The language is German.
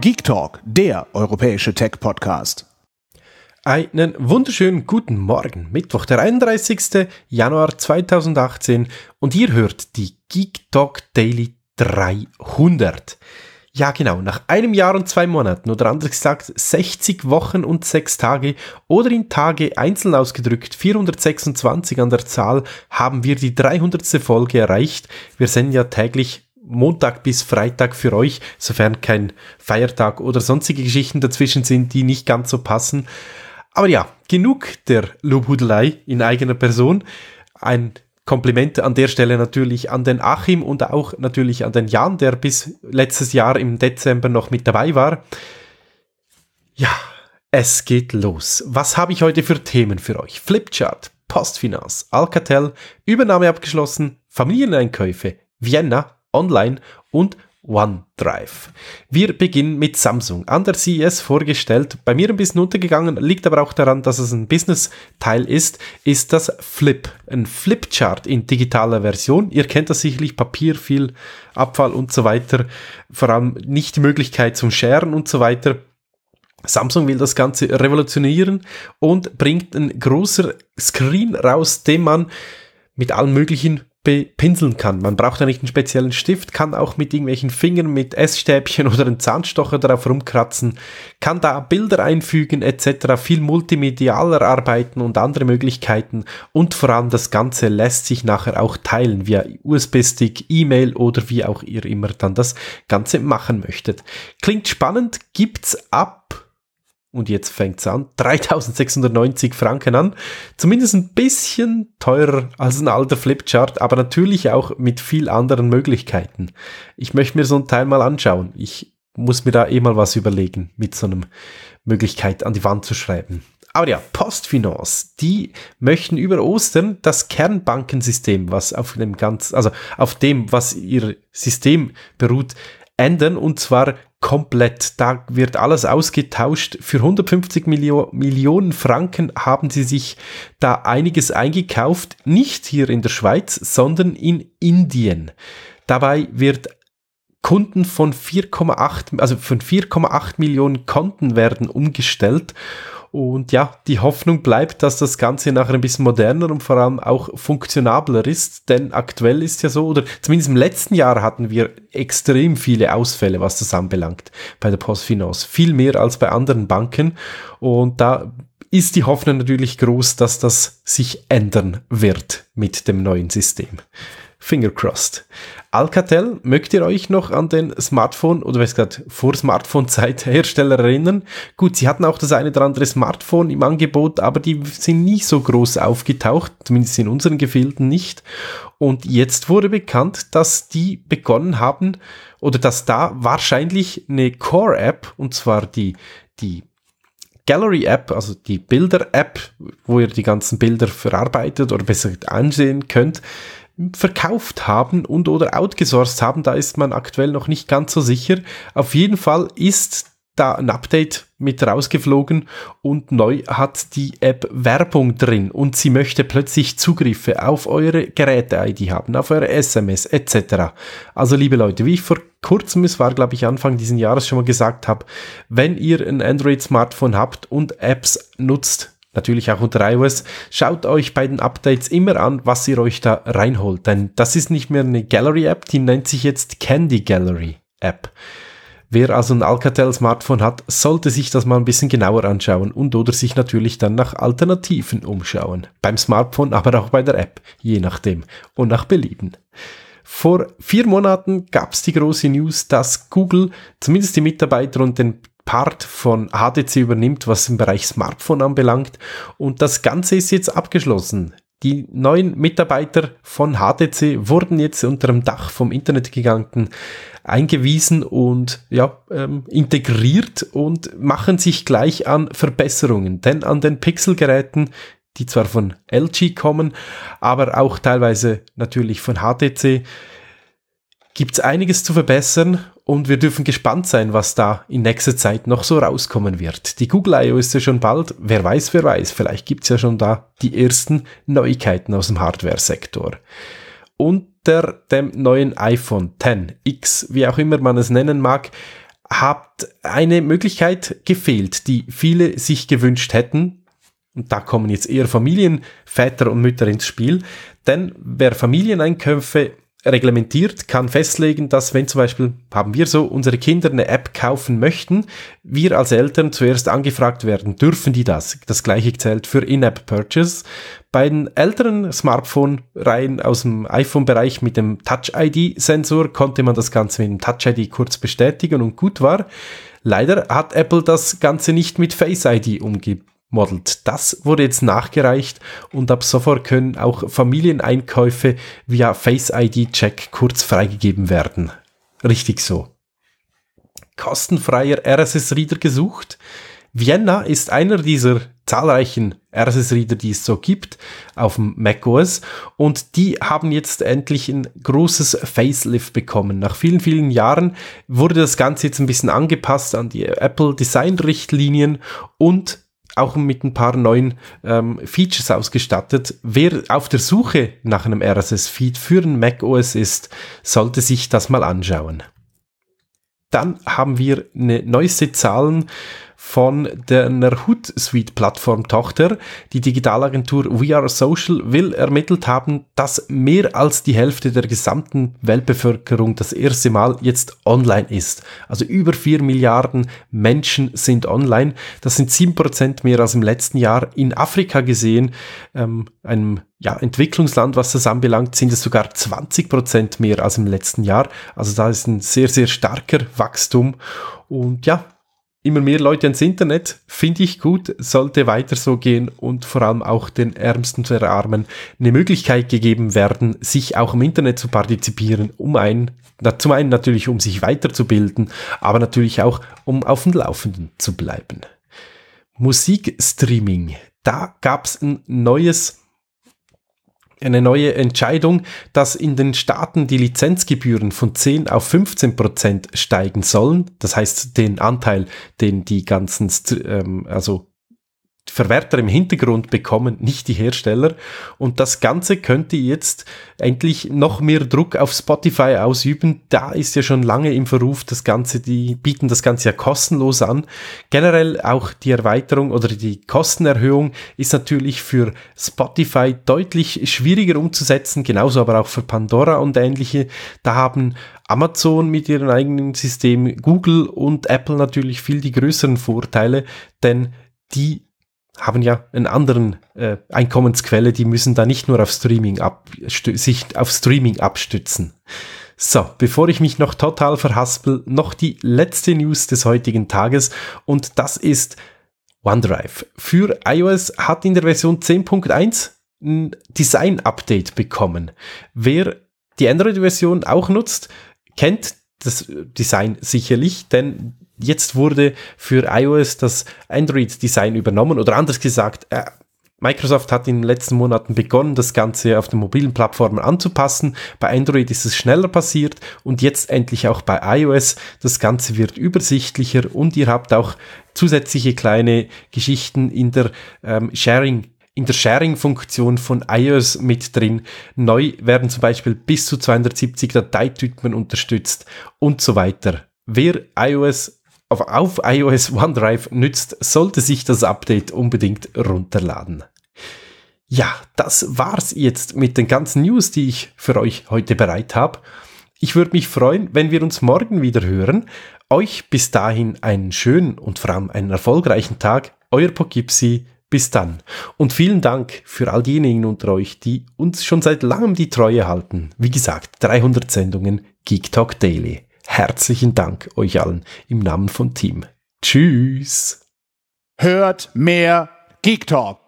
Geek Talk, der europäische Tech-Podcast. Einen wunderschönen guten Morgen, Mittwoch, der 31. Januar 2018 und ihr hört die Geek Talk Daily 300. Ja, genau. Nach einem Jahr und zwei Monaten oder anders gesagt 60 Wochen und sechs Tage oder in Tage einzeln ausgedrückt 426 an der Zahl haben wir die 300. Folge erreicht. Wir senden ja täglich Montag bis Freitag für euch, sofern kein Feiertag oder sonstige Geschichten dazwischen sind, die nicht ganz so passen. Aber ja, genug der Lobhudelei in eigener Person. Ein Kompliment an der Stelle natürlich an den Achim und auch natürlich an den Jan, der bis letztes Jahr im Dezember noch mit dabei war. Ja, es geht los. Was habe ich heute für Themen für euch? Flipchart, Postfinanz, Alcatel, Übernahme abgeschlossen, Familieneinkäufe, Vienna, Online und OneDrive. Wir beginnen mit Samsung. An der CES vorgestellt, bei mir ein bisschen untergegangen, liegt aber auch daran, dass es ein Business-Teil ist, ist das Flip. Ein Flipchart in digitaler Version. Ihr kennt das sicherlich, Papier, viel Abfall und so weiter. Vor allem nicht die Möglichkeit zum Scheren und so weiter. Samsung will das Ganze revolutionieren und bringt ein großer Screen raus, den man mit allen möglichen pinseln kann. Man braucht ja nicht einen speziellen Stift, kann auch mit irgendwelchen Fingern, mit Essstäbchen oder einem Zahnstocher drauf rumkratzen, kann da Bilder einfügen etc., viel multimedialer arbeiten und andere Möglichkeiten und vor allem das Ganze lässt sich nachher auch teilen via USB-Stick, E-Mail oder wie auch ihr immer dann das Ganze machen möchtet. Klingt spannend, gibt's ab und jetzt fängt's an, 3690 Franken an. Zumindest ein bisschen teurer als ein alter Flipchart, aber natürlich auch mit viel anderen Möglichkeiten. Ich möchte mir so ein Teil mal anschauen. Ich muss mir da eh mal was überlegen, mit so einem Möglichkeit an die Wand zu schreiben. Aber ja, Postfinance, die möchten über Ostern das Kernbankensystem, was auf dem ganz, also auf dem, was ihr System beruht, ändern und zwar komplett. Da wird alles ausgetauscht. Für 150 Millio Millionen Franken haben sie sich da einiges eingekauft. Nicht hier in der Schweiz, sondern in Indien. Dabei wird Kunden von 4,8, also von 4,8 Millionen Konten werden umgestellt und ja, die Hoffnung bleibt, dass das Ganze nachher ein bisschen moderner und vor allem auch funktionabler ist, denn aktuell ist ja so, oder zumindest im letzten Jahr hatten wir extrem viele Ausfälle, was das anbelangt, bei der Postfinance. Viel mehr als bei anderen Banken. Und da ist die Hoffnung natürlich groß, dass das sich ändern wird mit dem neuen System. Finger crossed. Alcatel, mögt ihr euch noch an den Smartphone oder was gerade vor Smartphone-Zeit Hersteller erinnern? Gut, sie hatten auch das eine oder andere Smartphone im Angebot, aber die sind nie so groß aufgetaucht, zumindest in unseren Gefilden nicht. Und jetzt wurde bekannt, dass die begonnen haben oder dass da wahrscheinlich eine Core-App, und zwar die, die Gallery-App, also die Bilder-App, wo ihr die ganzen Bilder verarbeitet oder besser ansehen könnt, verkauft haben und oder outgesourced haben. Da ist man aktuell noch nicht ganz so sicher. Auf jeden Fall ist da ein Update mit rausgeflogen und neu hat die App Werbung drin und sie möchte plötzlich Zugriffe auf eure Geräte-ID haben, auf eure SMS etc. Also liebe Leute, wie ich vor kurzem, es war glaube ich Anfang diesen Jahres schon mal gesagt habe, wenn ihr ein Android-Smartphone habt und Apps nutzt, natürlich auch unter iOS, schaut euch bei den Updates immer an, was ihr euch da reinholt. Denn das ist nicht mehr eine Gallery-App, die nennt sich jetzt Candy Gallery App. Wer also ein Alcatel-Smartphone hat, sollte sich das mal ein bisschen genauer anschauen und oder sich natürlich dann nach Alternativen umschauen. Beim Smartphone, aber auch bei der App, je nachdem und nach Belieben. Vor vier Monaten gab es die große News, dass Google zumindest die Mitarbeiter und den Part von HTC übernimmt, was im Bereich Smartphone anbelangt. Und das Ganze ist jetzt abgeschlossen. Die neuen Mitarbeiter von HTC wurden jetzt unter dem Dach vom Internetgiganten eingewiesen und ja, ähm, integriert und machen sich gleich an Verbesserungen. Denn an den Pixelgeräten, die zwar von LG kommen, aber auch teilweise natürlich von HTC, gibt es einiges zu verbessern und wir dürfen gespannt sein, was da in nächster Zeit noch so rauskommen wird. Die Google I.O. ist ja schon bald, wer weiß, wer weiß, vielleicht gibt's ja schon da die ersten Neuigkeiten aus dem Hardware-Sektor. Unter dem neuen iPhone x wie auch immer man es nennen mag, hat eine Möglichkeit gefehlt, die viele sich gewünscht hätten, und da kommen jetzt eher Familien, Väter und Mütter ins Spiel, denn wer Familieneinkäufe reglementiert, kann festlegen, dass wenn zum Beispiel, haben wir so, unsere Kinder eine App kaufen möchten, wir als Eltern zuerst angefragt werden, dürfen die das? Das gleiche zählt für In-App-Purchase. Bei den älteren Smartphone-Reihen aus dem iPhone-Bereich mit dem Touch-ID-Sensor konnte man das Ganze mit dem Touch-ID kurz bestätigen und gut war. Leider hat Apple das Ganze nicht mit Face-ID umgebracht modelt. Das wurde jetzt nachgereicht und ab sofort können auch Familieneinkäufe via Face ID Check kurz freigegeben werden. Richtig so. Kostenfreier RSS Reader gesucht. Vienna ist einer dieser zahlreichen RSS-Reader, die es so gibt, auf dem macOS. Und die haben jetzt endlich ein großes Facelift bekommen. Nach vielen, vielen Jahren wurde das Ganze jetzt ein bisschen angepasst an die Apple Design-Richtlinien und auch mit ein paar neuen ähm, Features ausgestattet. Wer auf der Suche nach einem RSS-Feed für ein Mac OS ist, sollte sich das mal anschauen. Dann haben wir eine neueste Zahlen von der Nerhut Suite plattform tochter Die Digitalagentur We Are Social will ermittelt haben, dass mehr als die Hälfte der gesamten Weltbevölkerung das erste Mal jetzt online ist. Also über vier Milliarden Menschen sind online. Das sind sieben Prozent mehr als im letzten Jahr. In Afrika gesehen, ähm, einem ja, Entwicklungsland, was das anbelangt, sind es sogar 20 Prozent mehr als im letzten Jahr. Also da ist ein sehr, sehr starker Wachstum. Und ja, immer mehr Leute ins Internet, finde ich gut, sollte weiter so gehen und vor allem auch den Ärmsten der Armen eine Möglichkeit gegeben werden, sich auch im Internet zu partizipieren, um ein, na, zum einen natürlich, um sich weiterzubilden, aber natürlich auch, um auf dem Laufenden zu bleiben. Musikstreaming. Da gab es ein neues eine neue Entscheidung, dass in den Staaten die Lizenzgebühren von 10 auf 15 Prozent steigen sollen. Das heißt, den Anteil, den die ganzen, ähm, also Verwerter im Hintergrund bekommen, nicht die Hersteller. Und das Ganze könnte jetzt endlich noch mehr Druck auf Spotify ausüben. Da ist ja schon lange im Verruf das Ganze, die bieten das Ganze ja kostenlos an. Generell auch die Erweiterung oder die Kostenerhöhung ist natürlich für Spotify deutlich schwieriger umzusetzen, genauso aber auch für Pandora und ähnliche. Da haben Amazon mit ihrem eigenen System, Google und Apple natürlich viel die größeren Vorteile, denn die haben ja einen anderen äh, Einkommensquelle, die müssen da nicht nur auf Streaming ab, sich auf Streaming abstützen. So, bevor ich mich noch total verhaspel, noch die letzte News des heutigen Tages und das ist OneDrive. Für iOS hat in der Version 10.1 ein Design-Update bekommen. Wer die Android-Version auch nutzt, kennt das Design sicherlich, denn jetzt wurde für iOS das Android-Design übernommen oder anders gesagt, äh, Microsoft hat in den letzten Monaten begonnen, das Ganze auf den mobilen Plattformen anzupassen. Bei Android ist es schneller passiert und jetzt endlich auch bei iOS. Das Ganze wird übersichtlicher und ihr habt auch zusätzliche kleine Geschichten in der ähm, Sharing in der Sharing-Funktion von iOS mit drin. Neu werden zum Beispiel bis zu 270 Dateitypen unterstützt und so weiter. Wer iOS auf, auf iOS OneDrive nützt, sollte sich das Update unbedingt runterladen. Ja, das war's jetzt mit den ganzen News, die ich für euch heute bereit habe. Ich würde mich freuen, wenn wir uns morgen wieder hören. Euch bis dahin einen schönen und vor allem einen erfolgreichen Tag. Euer Pogipsi bis dann. Und vielen Dank für all diejenigen unter euch, die uns schon seit langem die Treue halten. Wie gesagt, 300 Sendungen Geek Talk Daily. Herzlichen Dank euch allen im Namen von Team. Tschüss. Hört mehr Geek Talk.